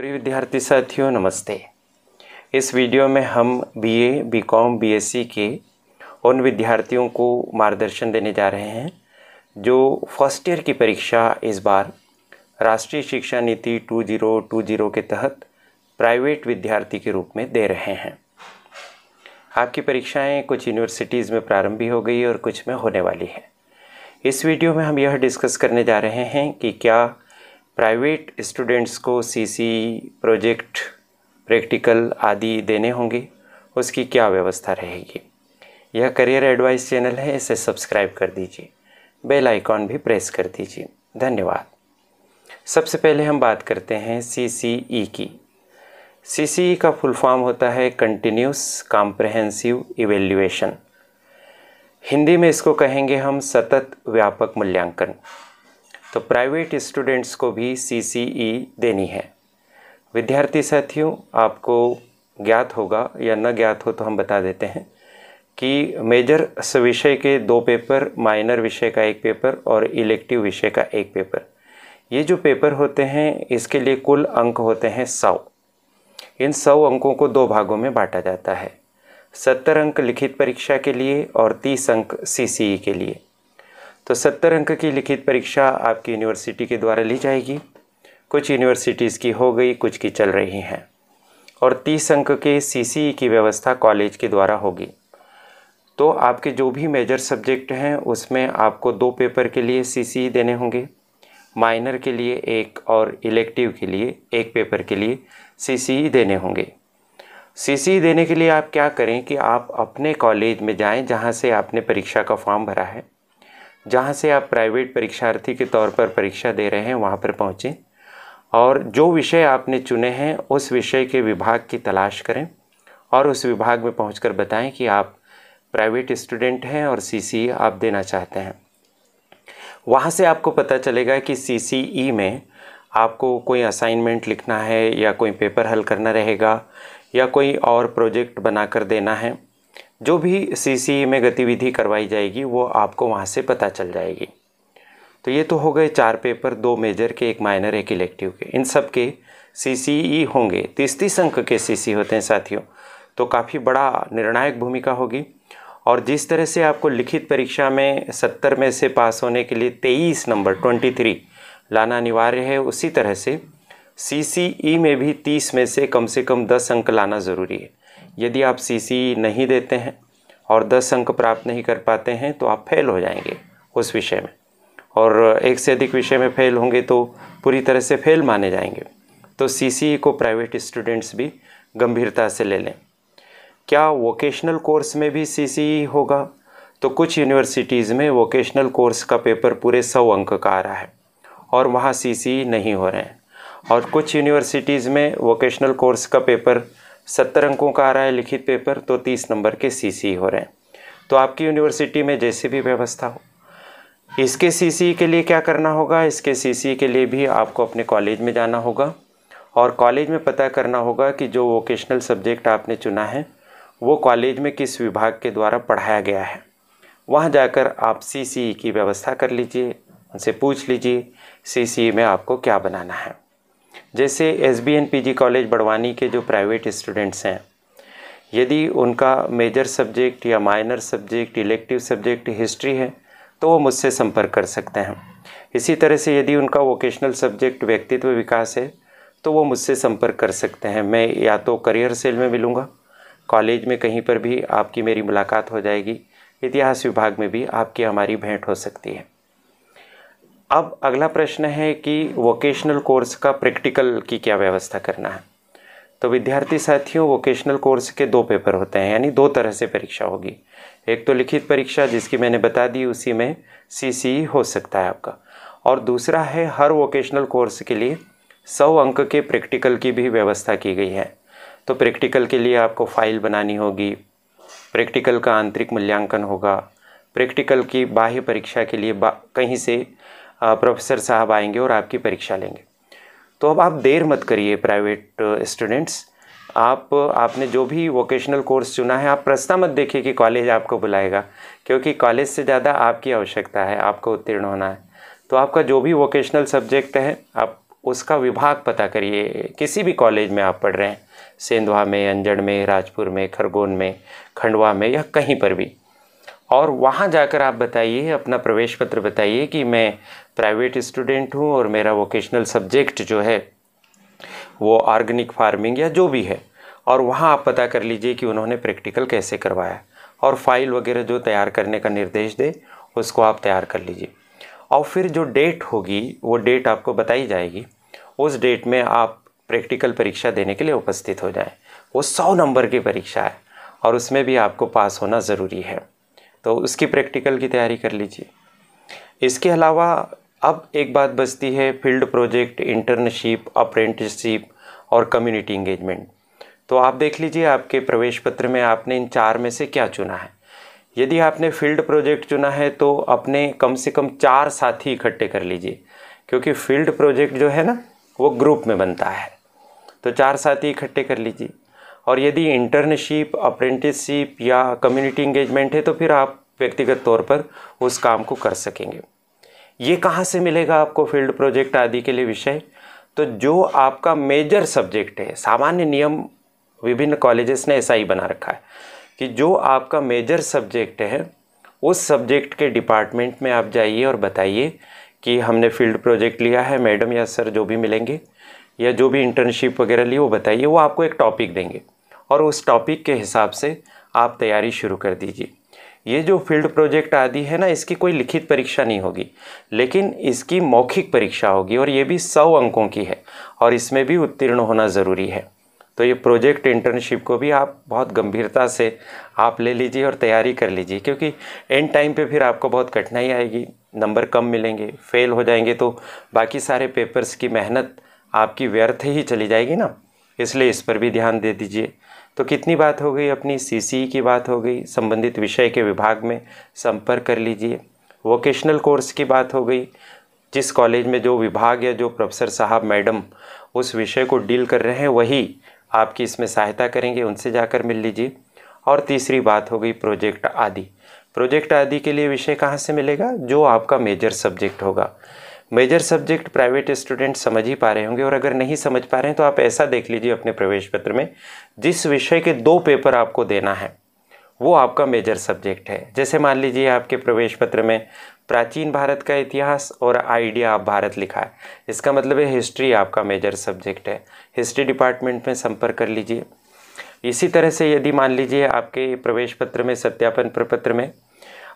प्रिय विद्यार्थी साथियों नमस्ते इस वीडियो में हम बीए, बीकॉम, बीएससी के उन विद्यार्थियों को मार्गदर्शन देने जा रहे हैं जो फर्स्ट ईयर की परीक्षा इस बार राष्ट्रीय शिक्षा नीति 2020 के तहत प्राइवेट विद्यार्थी के रूप में दे रहे हैं आपकी परीक्षाएं कुछ यूनिवर्सिटीज़ में प्रारंभ भी हो गई और कुछ में होने वाली है इस वीडियो में हम यह डिस्कस करने जा रहे हैं कि क्या प्राइवेट स्टूडेंट्स को सीसी प्रोजेक्ट प्रैक्टिकल आदि देने होंगे उसकी क्या व्यवस्था रहेगी यह करियर एडवाइस चैनल है इसे सब्सक्राइब कर दीजिए बेल आइकॉन भी प्रेस कर दीजिए धन्यवाद सबसे पहले हम बात करते हैं सी सी ई की सी सी ई का फुल फॉर्म होता है कंटिन्यूस कॉम्प्रहेंसिव इवेल्यूएशन हिंदी में इसको कहेंगे हम सतत व्यापक मूल्यांकन तो प्राइवेट स्टूडेंट्स को भी सी e देनी है विद्यार्थी साथियों आपको ज्ञात होगा या न ज्ञात हो तो हम बता देते हैं कि मेजर विषय के दो पेपर माइनर विषय का एक पेपर और इलेक्टिव विषय का एक पेपर ये जो पेपर होते हैं इसके लिए कुल अंक होते हैं सौ इन सौ अंकों को दो भागों में बांटा जाता है सत्तर अंक लिखित परीक्षा के लिए और तीस अंक सी e के लिए तो सत्तर अंक की लिखित परीक्षा आपकी यूनिवर्सिटी के द्वारा ली जाएगी कुछ यूनिवर्सिटीज़ की हो गई कुछ की चल रही हैं और तीस अंक के सी e की व्यवस्था कॉलेज के द्वारा होगी तो आपके जो भी मेजर सब्जेक्ट हैं उसमें आपको दो पेपर के लिए सी e देने होंगे माइनर के लिए एक और इलेक्टिव के लिए एक पेपर के लिए सी e देने होंगे सी देने के लिए आप क्या करें कि आप अपने कॉलेज में जाएं जहां से आपने परीक्षा का फॉर्म भरा है जहाँ से आप प्राइवेट परीक्षार्थी के तौर पर परीक्षा दे रहे हैं वहाँ पर पहुँचें और जो विषय आपने चुने हैं उस विषय के विभाग की तलाश करें और उस विभाग में पहुँच बताएं कि आप प्राइवेट स्टूडेंट हैं और सी e आप देना चाहते हैं वहाँ से आपको पता चलेगा कि सी e में आपको कोई असाइनमेंट लिखना है या कोई पेपर हल करना रहेगा या कोई और प्रोजेक्ट बना कर देना है जो भी सी e में गतिविधि करवाई जाएगी वो आपको वहाँ से पता चल जाएगी तो ये तो हो गए चार पेपर दो मेजर के एक माइनर एक इलेक्टिव के इन सब के सी e होंगे तीस तीस अंक के सी e होते हैं साथियों तो काफ़ी बड़ा निर्णायक भूमिका होगी और जिस तरह से आपको लिखित परीक्षा में सत्तर में से पास होने के लिए तेईस नंबर ट्वेंटी थ्री लाना अनिवार्य है उसी तरह से सी में भी तीस में से कम से कम दस अंक लाना ज़रूरी है यदि आप सी नहीं देते हैं और दस अंक प्राप्त नहीं कर पाते हैं तो आप फेल हो जाएंगे उस विषय में और एक से अधिक विषय में फेल होंगे तो पूरी तरह से फेल माने जाएंगे तो सी को प्राइवेट स्टूडेंट्स भी गंभीरता से ले लें क्या वोकेशनल कोर्स में भी सी होगा तो कुछ यूनिवर्सिटीज़ में वोकेशनल कोर्स का पेपर पूरे सौ अंक का आ रहा है और वहाँ सी नहीं हो रहे हैं और कुछ यूनिवर्सिटीज़ में वोकेशनल कोर्स का पेपर सत्तर अंकों का आ रहा है लिखित पेपर तो तीस नंबर के सीसी हो रहे हैं तो आपकी यूनिवर्सिटी में जैसे भी व्यवस्था हो इसके सीसी के लिए क्या करना होगा इसके सीसी के लिए भी आपको अपने कॉलेज में जाना होगा और कॉलेज में पता करना होगा कि जो वोकेशनल सब्जेक्ट आपने चुना है वो कॉलेज में किस विभाग के द्वारा पढ़ाया गया है वहाँ जाकर आप सी e की व्यवस्था कर लीजिए उनसे पूछ लीजिए सी e में आपको क्या बनाना है जैसे S B N P G college Barwani के जो प्राइवेट स्टूडेंट्स हैं यदि उनका मेजर सब्जेक्ट या minor subject elective subject history है तो वो मुझसे संपर्क कर सकते हैं इसी तरह से यदि उनका वोकेशनल सब्जेक्ट व्यक्तित्व विकास है तो वो मुझसे संपर्क कर सकते हैं मैं या तो करियर सेल में मिलूँगा कॉलेज में कहीं पर भी आपकी मेरी मुलाकात हो जाएगी इतिहास विभाग में भी आपकी हमारी भेंट हो सकती है अब अगला प्रश्न है कि वोकेशनल कोर्स का प्रैक्टिकल की क्या व्यवस्था करना है तो विद्यार्थी साथियों वोकेशनल कोर्स के दो पेपर होते हैं यानी दो तरह से परीक्षा होगी एक तो लिखित परीक्षा जिसकी मैंने बता दी उसी में सी e हो सकता है आपका और दूसरा है हर वोकेशनल कोर्स के लिए सौ अंक के प्रैक्टिकल की भी व्यवस्था की गई है तो प्रैक्टिकल के लिए आपको फाइल बनानी होगी प्रैक्टिकल का आंतरिक मूल्यांकन होगा प्रैक्टिकल की बाह्य परीक्षा के लिए कहीं से प्रोफेसर साहब आएंगे और आपकी परीक्षा लेंगे तो अब आप देर मत करिए प्राइवेट स्टूडेंट्स आप आपने जो भी वोकेशनल कोर्स चुना है आप प्रस्ताव मत देखिए कि कॉलेज आपको बुलाएगा क्योंकि कॉलेज से ज़्यादा आपकी आवश्यकता है आपको उत्तीर्ण होना है तो आपका जो भी वोकेशनल सब्जेक्ट है आप उसका विभाग पता करिए किसी भी कॉलेज में आप पढ़ रहे हैं सेंधवा में अंजड़ में राजपुर में खरगोन में खंडवा में या कहीं पर भी और वहाँ जाकर आप बताइए अपना प्रवेश पत्र बताइए कि मैं प्राइवेट स्टूडेंट हूँ और मेरा वोकेशनल सब्जेक्ट जो है वो ऑर्गेनिक फार्मिंग या जो भी है और वहाँ आप पता कर लीजिए कि उन्होंने प्रैक्टिकल कैसे करवाया और फाइल वगैरह जो तैयार करने का निर्देश दे उसको आप तैयार कर लीजिए और फिर जो डेट होगी वो डेट आपको बताई जाएगी उस डेट में आप प्रैक्टिकल परीक्षा देने के लिए उपस्थित हो जाएं। वो सौ नंबर की परीक्षा है और उसमें भी आपको पास होना ज़रूरी है तो उसकी प्रैक्टिकल की तैयारी कर लीजिए इसके अलावा अब एक बात बचती है फील्ड प्रोजेक्ट इंटर्नशिप अप्रेंटिसशिप और कम्युनिटी इंगेजमेंट तो आप देख लीजिए आपके प्रवेश पत्र में आपने इन चार में से क्या चुना है यदि आपने फील्ड प्रोजेक्ट चुना है तो अपने कम से कम चार साथी इकट्ठे कर लीजिए क्योंकि फील्ड प्रोजेक्ट जो है ना वो ग्रुप में बनता है तो चार साथी इकट्ठे कर लीजिए और यदि इंटर्नशिप अप्रेंटिसशिप या कम्युनिटी इंगेजमेंट है तो फिर आप व्यक्तिगत तौर पर उस काम को कर सकेंगे ये कहाँ से मिलेगा आपको फील्ड प्रोजेक्ट आदि के लिए विषय तो जो आपका मेजर सब्जेक्ट है सामान्य नियम विभिन्न कॉलेजेस ने ऐसा ही बना रखा है कि जो आपका मेजर सब्जेक्ट है उस सब्जेक्ट के डिपार्टमेंट में आप जाइए और बताइए कि हमने फील्ड प्रोजेक्ट लिया है मैडम या सर जो भी मिलेंगे या जो भी इंटर्नशिप वगैरह ली वो बताइए वो आपको एक टॉपिक देंगे और उस टॉपिक के हिसाब से आप तैयारी शुरू कर दीजिए ये जो फील्ड प्रोजेक्ट आदि है ना इसकी कोई लिखित परीक्षा नहीं होगी लेकिन इसकी मौखिक परीक्षा होगी और ये भी सौ अंकों की है और इसमें भी उत्तीर्ण होना ज़रूरी है तो ये प्रोजेक्ट इंटर्नशिप को भी आप बहुत गंभीरता से आप ले लीजिए और तैयारी कर लीजिए क्योंकि एंड टाइम पे फिर आपको बहुत कठिनाई आएगी नंबर कम मिलेंगे फेल हो जाएंगे तो बाकी सारे पेपर्स की मेहनत आपकी व्यर्थ ही चली जाएगी ना इसलिए इस पर भी ध्यान दे दीजिए तो कितनी बात हो गई अपनी सी e की बात हो गई संबंधित विषय के विभाग में संपर्क कर लीजिए वोकेशनल कोर्स की बात हो गई जिस कॉलेज में जो विभाग या जो प्रोफेसर साहब मैडम उस विषय को डील कर रहे हैं वही आपकी इसमें सहायता करेंगे उनसे जाकर मिल लीजिए और तीसरी बात हो गई प्रोजेक्ट आदि प्रोजेक्ट आदि के लिए विषय कहाँ से मिलेगा जो आपका मेजर सब्जेक्ट होगा मेजर सब्जेक्ट प्राइवेट स्टूडेंट समझ ही पा रहे होंगे और अगर नहीं समझ पा रहे हैं तो आप ऐसा देख लीजिए अपने प्रवेश पत्र में जिस विषय के दो पेपर आपको देना है वो आपका मेजर सब्जेक्ट है जैसे मान लीजिए आपके प्रवेश पत्र में प्राचीन भारत का इतिहास और आइडिया ऑफ भारत लिखा है इसका मतलब है हिस्ट्री आपका मेजर सब्जेक्ट है हिस्ट्री डिपार्टमेंट में संपर्क कर लीजिए इसी तरह से यदि मान लीजिए आपके प्रवेश पत्र में सत्यापन प्रपत्र में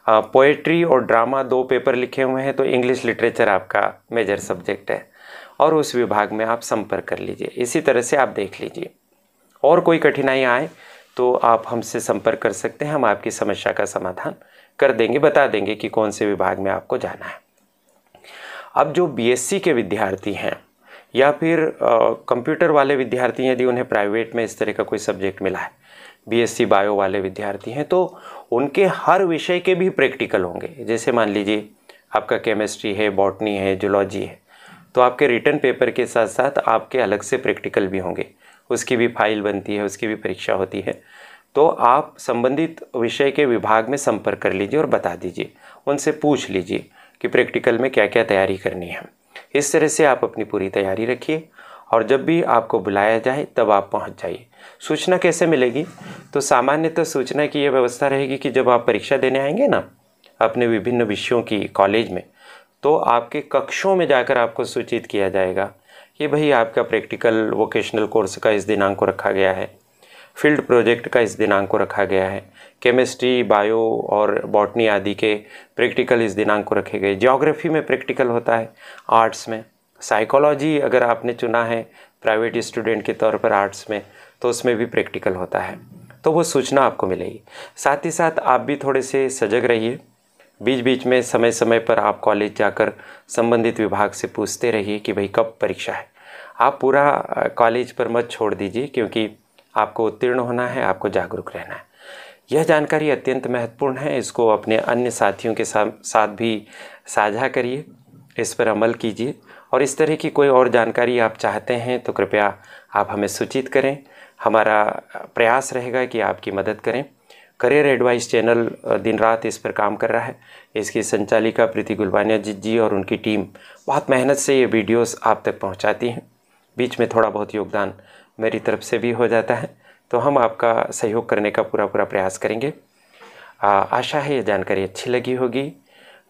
पोएट्री और ड्रामा दो पेपर लिखे हुए हैं तो इंग्लिश लिटरेचर आपका मेजर सब्जेक्ट है और उस विभाग में आप संपर्क कर लीजिए इसी तरह से आप देख लीजिए और कोई कठिनाई आए तो आप हमसे संपर्क कर सकते हैं हम आपकी समस्या का समाधान कर देंगे बता देंगे कि कौन से विभाग में आपको जाना है अब जो बीएससी के विद्यार्थी हैं या फिर कंप्यूटर वाले विद्यार्थी यदि उन्हें प्राइवेट में इस तरह का कोई सब्जेक्ट मिला है बीएससी बायो वाले विद्यार्थी हैं तो उनके हर विषय के भी प्रैक्टिकल होंगे जैसे मान लीजिए आपका केमिस्ट्री है बॉटनी है जुलॉजी है तो आपके रिटर्न पेपर के साथ साथ आपके अलग से प्रैक्टिकल भी होंगे उसकी भी फाइल बनती है उसकी भी परीक्षा होती है तो आप संबंधित विषय के विभाग में संपर्क कर लीजिए और बता दीजिए उनसे पूछ लीजिए कि प्रैक्टिकल में क्या क्या तैयारी करनी है इस तरह से आप अपनी पूरी तैयारी रखिए और जब भी आपको बुलाया जाए तब आप पहुंच जाइए सूचना कैसे मिलेगी तो सामान्यतः तो सूचना की यह व्यवस्था रहेगी कि जब आप परीक्षा देने आएंगे ना अपने विभिन्न विषयों की कॉलेज में तो आपके कक्षों में जाकर आपको सूचित किया जाएगा कि भाई आपका प्रैक्टिकल वोकेशनल कोर्स का इस दिनांक को रखा गया है फील्ड प्रोजेक्ट का इस दिनांक को रखा गया है केमिस्ट्री बायो और बॉटनी आदि के प्रैक्टिकल इस दिनांक को रखे गए जोग्राफी में प्रैक्टिकल होता है आर्ट्स में साइकोलॉजी अगर आपने चुना है प्राइवेट स्टूडेंट के तौर पर आर्ट्स में तो उसमें भी प्रैक्टिकल होता है तो वो सूचना आपको मिलेगी साथ ही साथ आप भी थोड़े से सजग रहिए बीच बीच में समय समय पर आप कॉलेज जाकर संबंधित विभाग से पूछते रहिए कि भाई कब परीक्षा है आप पूरा कॉलेज पर मत छोड़ दीजिए क्योंकि आपको उत्तीर्ण होना है आपको जागरूक रहना है यह जानकारी अत्यंत महत्वपूर्ण है इसको अपने अन्य साथियों के साथ भी साझा करिए इस पर अमल कीजिए और इस तरह की कोई और जानकारी आप चाहते हैं तो कृपया आप हमें सूचित करें हमारा प्रयास रहेगा कि आपकी मदद करें करियर एडवाइस चैनल दिन रात इस पर काम कर रहा है इसकी संचालिका प्रीति गुलबानिया जी जी और उनकी टीम बहुत मेहनत से ये वीडियोस आप तक पहुंचाती हैं बीच में थोड़ा बहुत योगदान मेरी तरफ से भी हो जाता है तो हम आपका सहयोग करने का पूरा पूरा प्रयास करेंगे आ, आशा है ये जानकारी अच्छी लगी होगी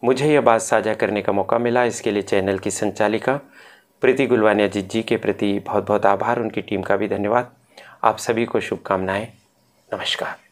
मुझे यह बात साझा करने का मौका मिला इसके लिए चैनल की संचालिका प्रीति गुलवानिया जी जी के प्रति बहुत बहुत आभार उनकी टीम का भी धन्यवाद आप सभी को शुभकामनाएं नमस्कार